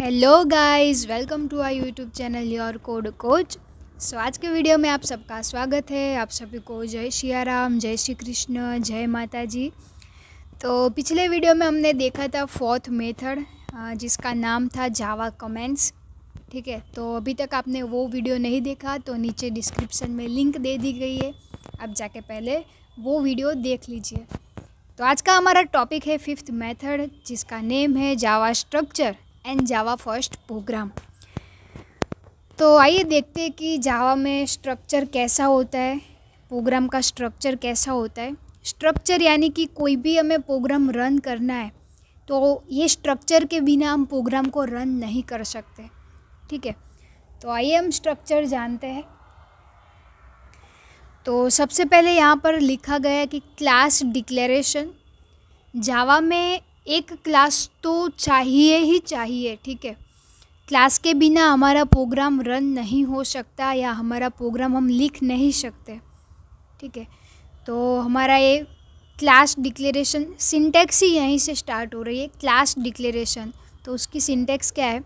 hello guys welcome to I YouTube channel your code coach so आज के video में आप सबका स्वागत है आप सभी को जय श्री राम जय श्री कृष्ण जय माता जी तो पिछले वीडियो में हमने देखा था फोर्थ मेथड जिसका नाम था जावा कमेंट्स ठीक है तो अभी तक आपने वो वीडियो नहीं देखा तो नीचे डिस्क्रिप्शन में लिंक दे दी गई है आप जाके पहले वो वीडियो देख लीजिए तो आज का हमारा टॉपिक है फिफ्थ मेथड जिसका नेम है Java structure and Java first program तो आइए देखते हैं कि जावा में स्ट्रक्चर कैसा होता है प्रोग्राम का स्ट्रक्चर कैसा होता है स्ट्रक्चर यानी कि कोई भी हमें प्रोग्राम रन करना है तो ये स्ट्रक्चर के बिना हम प्रोग्राम को रन नहीं कर सकते ठीक है तो आइए हम स्ट्रक्चर जानते हैं तो सबसे पहले यहाँ पर लिखा गया है कि क्लास डिक्लेरेशन जावा में एक क्लास तो चाहिए ही चाहिए ठीक है क्लास के बिना हमारा प्रोग्राम रन नहीं हो सकता या हमारा प्रोग्राम हम लिख नहीं सकते ठीक है तो हमारा ये क्लास डिक्लेरेशन सिंटेक्स ही यहीं से स्टार्ट हो रही है क्लास डिक्लेरेशन तो उसकी सिंटेक्स क्या है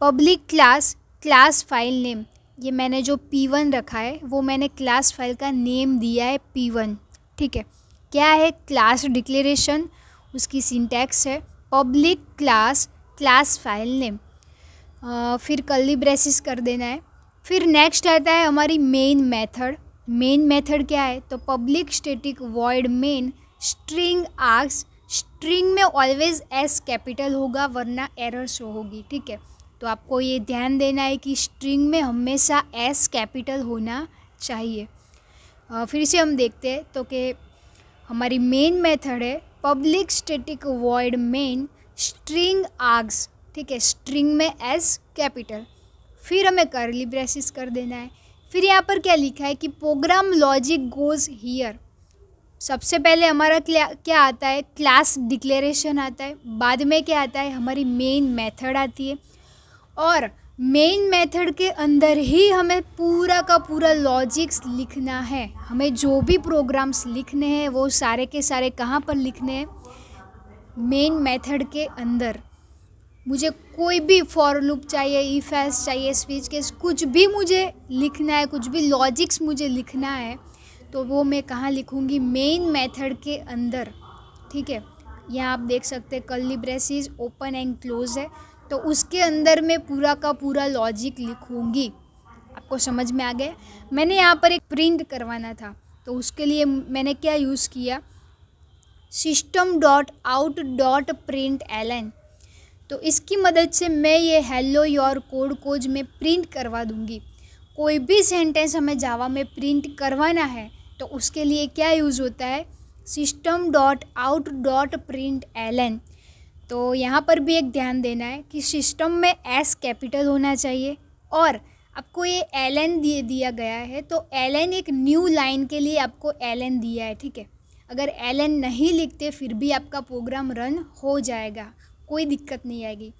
public class class file name ये मैंने जो पी वन रखा है वो मैंने क्लास फाइल का नेम दिया है पी वन ठीक है क्या है क्लास डिक्लेरेशन उसकी सिंटैक्स है public class class file name फिर कल्ली ब्रेसिस कर देना है फिर नेक्स्ट आता है हमारी मेन मेथड मेन मेथड क्या है तो public static void main string args string में ऑलवेज एस कैपिटल होगा वरना एरर शो होगी ठीक है तो आपको ये ध्यान देना है कि स्ट्रिंग में हमेशा एस कैपिटल होना चाहिए फिर से हम देखते हैं तो कि हमारी मेन मेथड है public static void main string args ठीक है स्ट्रिंग में एस कैपिटल फिर हमें करली ब्रेसिस कर देना है फिर यहाँ पर क्या लिखा है कि प्रोग्राम लॉजिक गोज़ हियर सबसे पहले हमारा क्या आता है क्लास डिक्लेरेशन आता है बाद में क्या आता है हमारी मेन मेथड आती है और मेन मेथड के अंदर ही हमें पूरा का पूरा लॉजिक्स लिखना है हमें जो भी प्रोग्राम्स लिखने हैं वो सारे के सारे कहाँ पर लिखने हैं मेन मेथड के अंदर मुझे कोई भी फॉर लूप चाहिए ई फैस चाहिए स्पीच केस कुछ भी मुझे लिखना है कुछ भी लॉजिक्स मुझे लिखना है तो वो मैं कहाँ लिखूँगी मेन मेथड के अंदर ठीक है यहाँ आप देख सकते हैं कल ब्रेसिस ओपन एंड क्लोज है तो उसके अंदर मैं पूरा का पूरा लॉजिक लिखूँगी आपको समझ में आ गया मैंने यहाँ पर एक प्रिंट करवाना था तो उसके लिए मैंने क्या यूज़ किया system dot out dot print L N तो इसकी मदद से मैं ये हेलो योर कोड कोज में प्रिंट करवा दूँगी कोई भी सेंटेंस हमें जावा में प्रिंट करवाना है तो उसके लिए क्या यूज़ होता है system dot out dot print L N तो यहाँ पर भी एक ध्यान देना है कि सिस्टम में एस कैपिटल होना चाहिए और आपको ये एल एन दिए दिया गया है तो एल एन एक न्यू लाइन के लिए आपको एल एन दिया है ठीक है अगर एल एन नहीं लिखते फिर भी आपका प्रोग्राम रन हो जाएगा कोई दिक्कत नहीं आएगी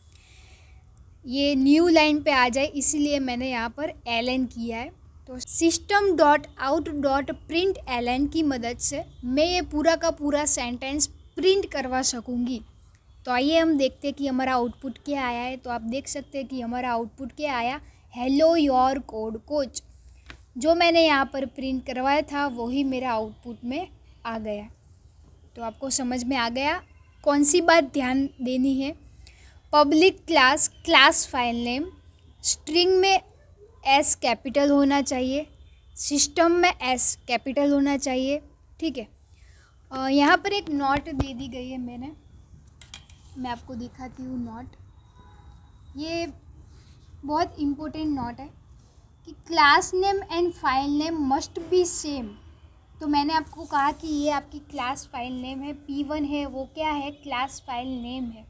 ये न्यू लाइन पे आ जाए इसीलिए मैंने यहाँ पर एल एन किया है तो system dot out dot print L N की मदद से मैं ये पूरा का पूरा सेंटेंस प्रिंट करवा सकूँगी तो आइए हम देखते हैं कि हमारा आउटपुट क्या आया है तो आप देख सकते हैं कि हमारा आउटपुट क्या आया हेलो योर कोड कोच जो मैंने यहाँ पर प्रिंट करवाया था वही मेरा आउटपुट में आ गया तो आपको समझ में आ गया कौन सी बात ध्यान देनी है public class class file name string में एस कैपिटल होना चाहिए सिस्टम में एस कैपिटल होना चाहिए ठीक है यहाँ पर एक नोट दे दी गई है मैंने मैं आपको दिखाती हूँ नॉट ये बहुत इम्पोर्टेंट नॉट है कि class name and file name must be same तो मैंने आपको कहा कि ये आपकी क्लास फाइल नेम है पी वन है वो क्या है क्लास फाइल नेम है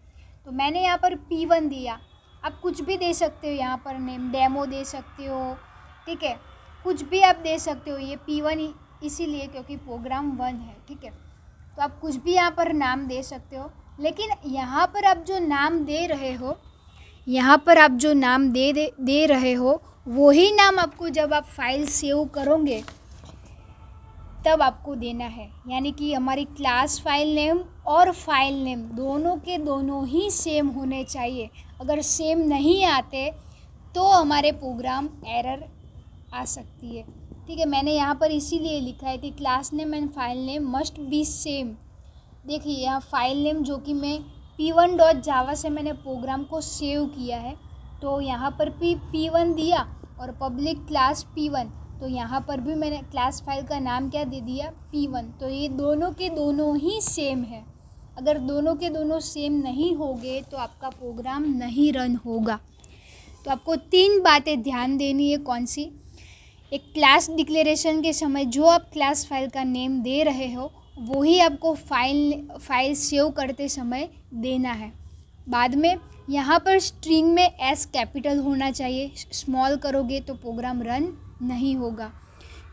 तो मैंने यहाँ पर पी वन दिया आप कुछ भी दे सकते हो यहाँ पर नेम डेमो दे सकते हो ठीक है कुछ भी आप दे सकते हो ये पी वन इसीलिए क्योंकि प्रोग्राम वन है ठीक है तो आप कुछ भी यहाँ पर नाम दे सकते हो लेकिन यहाँ पर आप जो नाम दे रहे हो यहाँ पर आप जो नाम दे दे, दे रहे हो वही नाम आपको जब आप फाइल सेव करोगे तब आपको देना है यानी कि हमारी क्लास फाइल नेम और फाइल नेम दोनों के दोनों ही सेम होने चाहिए अगर सेम नहीं आते तो हमारे प्रोग्राम एरर आ सकती है ठीक है मैंने यहाँ पर इसीलिए लिखा है कि class name and file name must be same देखिए यहाँ फाइल नेम जो कि मैं पी वन डॉट जावा से मैंने प्रोग्राम को सेव किया है तो यहाँ पर भी पी वन दिया और पब्लिक क्लास पी वन तो यहाँ पर भी मैंने क्लास फाइल का नाम क्या दे दिया पी वन तो ये दोनों के दोनों ही सेम है अगर दोनों के दोनों सेम नहीं होंगे तो आपका प्रोग्राम नहीं रन होगा तो आपको तीन बातें ध्यान देनी है कौन सी एक क्लास डिक्लेरेशन के समय जो आप क्लास फाइल का नेम दे रहे हो वो ही आपको फाइल फाइल सेव करते समय देना है बाद में यहाँ पर स्ट्रिंग में एस कैपिटल होना चाहिए स्मॉल करोगे तो प्रोग्राम रन नहीं होगा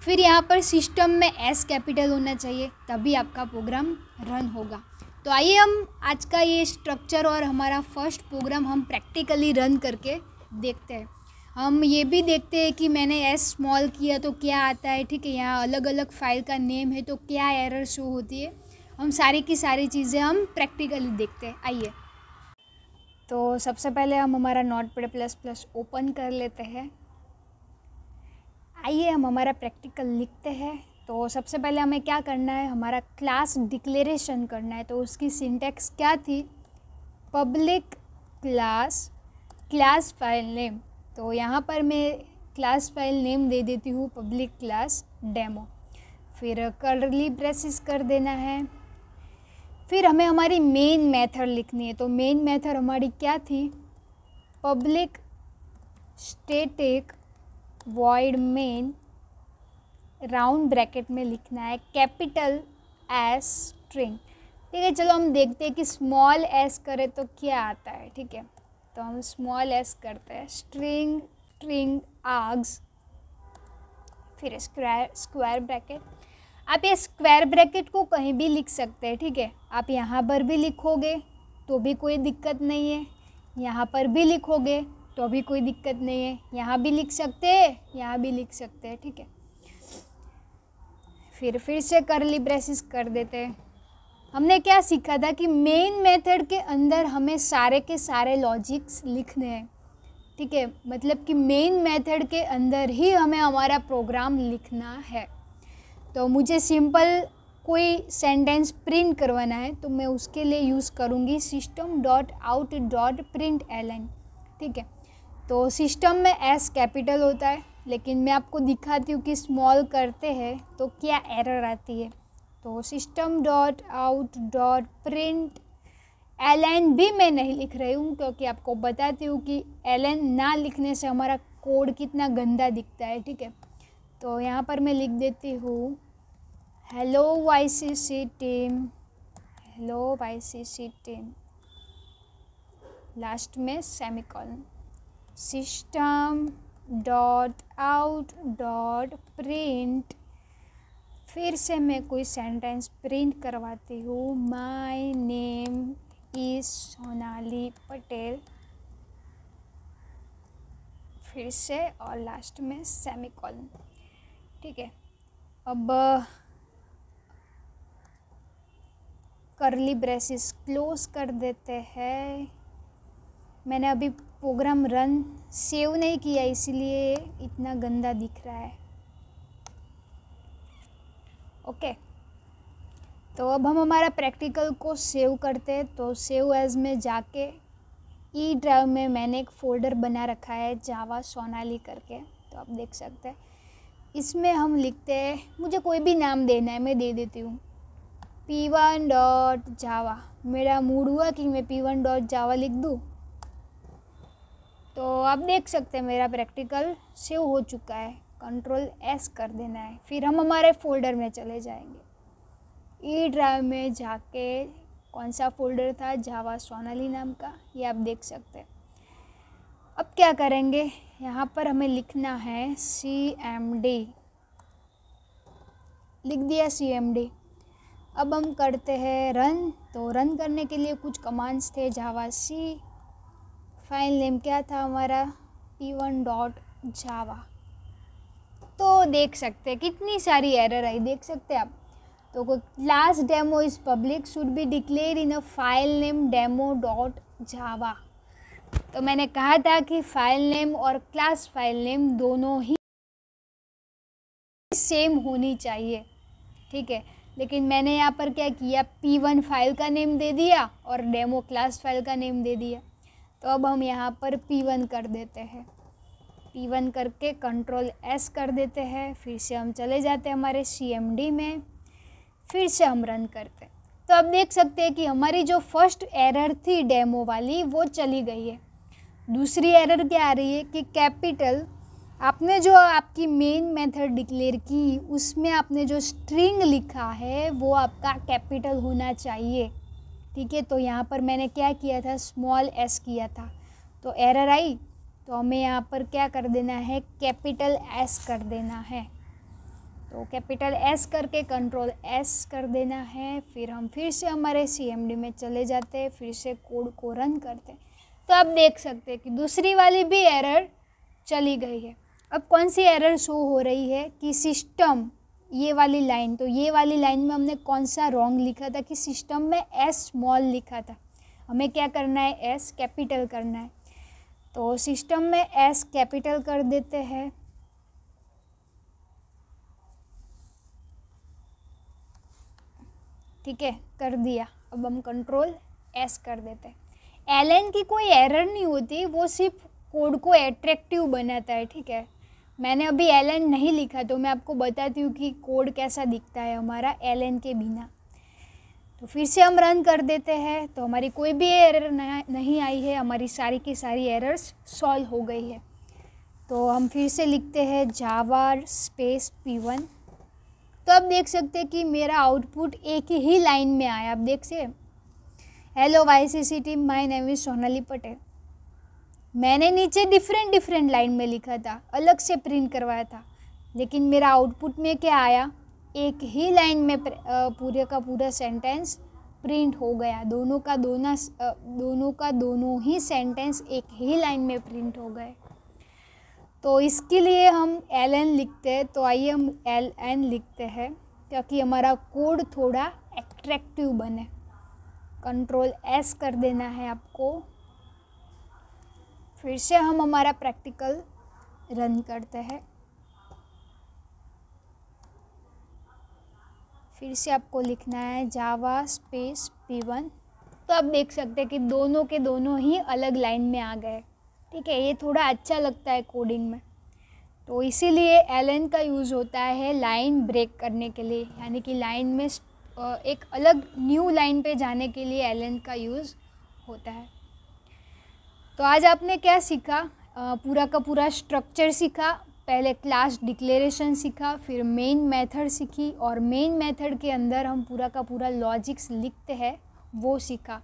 फिर यहाँ पर सिस्टम में एस कैपिटल होना चाहिए तभी आपका प्रोग्राम रन होगा तो आइए हम आज का ये स्ट्रक्चर और हमारा फर्स्ट प्रोग्राम हम प्रैक्टिकली रन करके देखते हैं हम ये भी देखते हैं कि मैंने एस स्मॉल किया तो क्या आता है ठीक है यहाँ अलग अलग फाइल का नेम है तो क्या एरर शो होती है हम सारी की सारी चीज़ें हम प्रैक्टिकली देखते हैं आइए तो सबसे पहले हम हमारा notepad plus plus open कर लेते हैं आइए हम हमारा प्रैक्टिकल लिखते हैं तो सबसे पहले हमें क्या करना है हमारा क्लास डिक्लेरेशन करना है तो उसकी सिंटेक्स क्या थी public class class file name तो यहाँ पर मैं क्लास फाइल नेम दे देती हूँ पब्लिक क्लास डेमो फिर कर्ली ब्रेसिस कर देना है फिर हमें हमारी मेन मेथड लिखनी है तो मेन मेथड हमारी क्या थी public static void main round bracket में लिखना है कैपिटल एस स्ट्रिंग ठीक है चलो हम देखते हैं कि स्मॉल एस करें तो क्या आता है ठीक है तो हम स्मॉल एस करते हैं स्ट्रिंग स्ट्रिंग आग्स फिर स्क्वायर स्क्वायर ब्रैकेट आप ये स्क्वायर ब्रैकेट को कहीं भी लिख सकते हैं ठीक है आप यहाँ पर भी लिखोगे तो भी कोई दिक्कत नहीं है यहाँ पर भी लिखोगे तो भी कोई दिक्कत नहीं है यहाँ भी लिख सकते हैं यहाँ भी लिख सकते हैं ठीक है फिर फिर से करली ब्रेसिस कर देते हैं हमने क्या सीखा था कि मेन मेथड के अंदर हमें सारे के सारे लॉजिक्स लिखने हैं ठीक है मतलब कि मेन मेथड के अंदर ही हमें हमारा प्रोग्राम लिखना है तो मुझे सिंपल कोई सेंटेंस प्रिंट करवाना है तो मैं उसके लिए यूज़ करूँगी system dot out dot print L N ठीक है तो सिस्टम में एस कैपिटल होता है लेकिन मैं आपको दिखाती हूँ कि स्मॉल करते हैं तो क्या एरर आती है तो system dot out dot print L N भी मैं नहीं लिख रही हूँ क्योंकि आपको बताती हूँ कि एल एन ना लिखने से हमारा कोड कितना गंदा दिखता है ठीक है तो यहाँ पर मैं लिख देती हूँ hello Y C C team hello Y C C team last में semicolon system dot out dot print फिर से मैं कोई सेंटेंस प्रिंट करवाती हूँ my name is Sonali Patel फिर से और लास्ट में सेमी कॉलन ठीक है अब करली ब्रेसिस क्लोज कर देते हैं मैंने अभी प्रोग्राम रन सेव नहीं किया इसीलिए इतना गंदा दिख रहा है ओके तो अब हम हमारा प्रैक्टिकल को सेव करते हैं तो सेव एज में जाके ई e ड्राइव में मैंने एक फ़ोल्डर बना रखा है जावा सोनाली करके तो आप देख सकते हैं इसमें हम लिखते हैं मुझे कोई भी नाम देना है मैं दे देती हूँ पी वन डॉट जावा मेरा मूड हुआ कि मैं पी वन डॉट जावा लिख दूँ तो आप देख सकते हैं मेरा प्रैक्टिकल सेव हो चुका है कंट्रोल एस कर देना है फिर हम हमारे फोल्डर में चले जाएंगे ई e ड्राइव में जाके कौन सा फोल्डर था जावा सोनाली नाम का ये आप देख सकते हैं अब क्या करेंगे यहाँ पर हमें लिखना है सी एम डी लिख दिया सी एम डी अब हम करते हैं रन तो रन करने के लिए कुछ कमांड्स थे जावा सी फाइल नेम क्या था हमारा पी वन डॉट जावा तो देख सकते हैं कितनी सारी एरर आई देख सकते हैं आप तो class demo is public should be declare in a file name demo dot Java तो मैंने कहा था कि फाइल नेम और क्लास फाइल नेम दोनों ही सेम होनी चाहिए ठीक है लेकिन मैंने यहाँ पर क्या किया पी वन फाइल का नेम दे दिया और डेमो क्लास फाइल का नेम दे दिया तो अब हम यहाँ पर पी वन कर देते हैं पी वन करके कंट्रोल एस कर देते हैं फिर से हम चले जाते हैं हमारे सी एम डी में फिर से हम रन करते हैं तो आप देख सकते हैं कि हमारी जो फर्स्ट एरर थी डेमो वाली वो चली गई है दूसरी एरर क्या आ रही है कि कैपिटल आपने जो आपकी मेन मेथड डिक्लेयर की उसमें आपने जो स्ट्रिंग लिखा है वो आपका कैपिटल होना चाहिए ठीक है तो यहाँ पर मैंने क्या किया था स्मॉल एस किया था तो एरर आई तो हमें यहाँ पर क्या कर देना है कैपिटल एस कर देना है तो कैपिटल एस करके कंट्रोल एस कर देना है फिर हम फिर से हमारे सी में चले जाते हैं फिर से कोड को रन करते हैं तो आप देख सकते हैं कि दूसरी वाली भी एरर चली गई है अब कौन सी एरर शो हो रही है कि सिस्टम ये वाली लाइन तो ये वाली लाइन में हमने कौन सा रॉन्ग लिखा था कि सिस्टम में एस स्मॉल लिखा था हमें क्या करना है एस कैपिटल करना है तो सिस्टम में एस कैपिटल कर देते हैं ठीक है कर दिया अब हम कंट्रोल एस कर देते हैं एल की कोई एरर नहीं होती वो सिर्फ कोड को एट्रैक्टिव बनाता है ठीक है मैंने अभी एल नहीं लिखा तो मैं आपको बताती हूँ कि कोड कैसा दिखता है हमारा एल के बिना तो फिर से हम रन कर देते हैं तो हमारी कोई भी एरर नहीं आई है हमारी सारी की सारी एरर्स सॉल्व हो गई है तो हम फिर से लिखते हैं जावा स्पेस पी वन तो आप देख सकते हैं कि मेरा आउटपुट एक ही लाइन में आया आप देख से hello Y C C team my name is Sonali Patel मैंने नीचे डिफरेंट डिफरेंट लाइन में लिखा था अलग से प्रिंट करवाया था लेकिन मेरा आउटपुट में क्या आया एक ही लाइन में पूरे का पूरा सेंटेंस प्रिंट हो गया दोनों का दोनों दोनों का दोनों ही सेंटेंस एक ही लाइन में प्रिंट हो गए तो इसके लिए हम एल एन लिखते हैं तो आइए हम एल एन लिखते हैं ताकि हमारा कोड थोड़ा एट्रैक्टिव बने कंट्रोल एस कर देना है आपको फिर से हम हमारा प्रैक्टिकल रन करते हैं फिर से आपको लिखना है जावा स्पेस पी वन तो आप देख सकते हैं कि दोनों के दोनों ही अलग लाइन में आ गए ठीक है ये थोड़ा अच्छा लगता है कोडिंग में तो इसीलिए एल का यूज़ होता है लाइन ब्रेक करने के लिए यानी कि लाइन में एक अलग न्यू लाइन पे जाने के लिए एल का यूज़ होता है तो आज आपने क्या सीखा पूरा का पूरा स्ट्रक्चर सीखा पहले क्लास डिक्लेरेशन सीखा फिर मेन मेथड सीखी और मेन मेथड के अंदर हम पूरा का पूरा लॉजिक्स लिखते हैं वो सीखा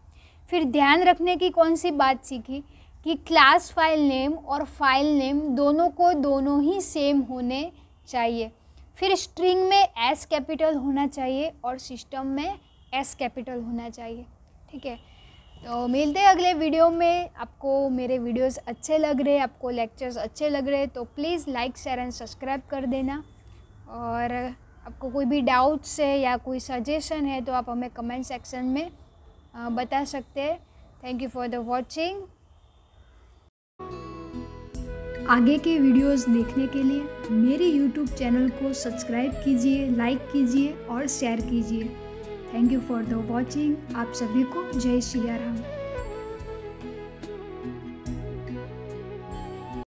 फिर ध्यान रखने की कौन सी बात सीखी कि क्लास फाइल नेम और फाइल नेम दोनों को दोनों ही सेम होने चाहिए फिर स्ट्रिंग में एस कैपिटल होना चाहिए और सिस्टम में एस कैपिटल होना चाहिए ठीक है तो मिलते हैं अगले वीडियो में आपको मेरे वीडियोस अच्छे लग रहे आपको लेक्चर्स अच्छे लग रहे हैं तो please like share and subscribe कर देना और आपको कोई भी डाउट्स है या कोई सजेशन है तो आप हमें कमेंट सेक्शन में बता सकते हैं thank you for the watching आगे के वीडियोस देखने के लिए मेरे यूट्यूब चैनल को सब्सक्राइब कीजिए लाइक कीजिए और शेयर कीजिए thank you for the watching आप सभी को जय श्रिया राम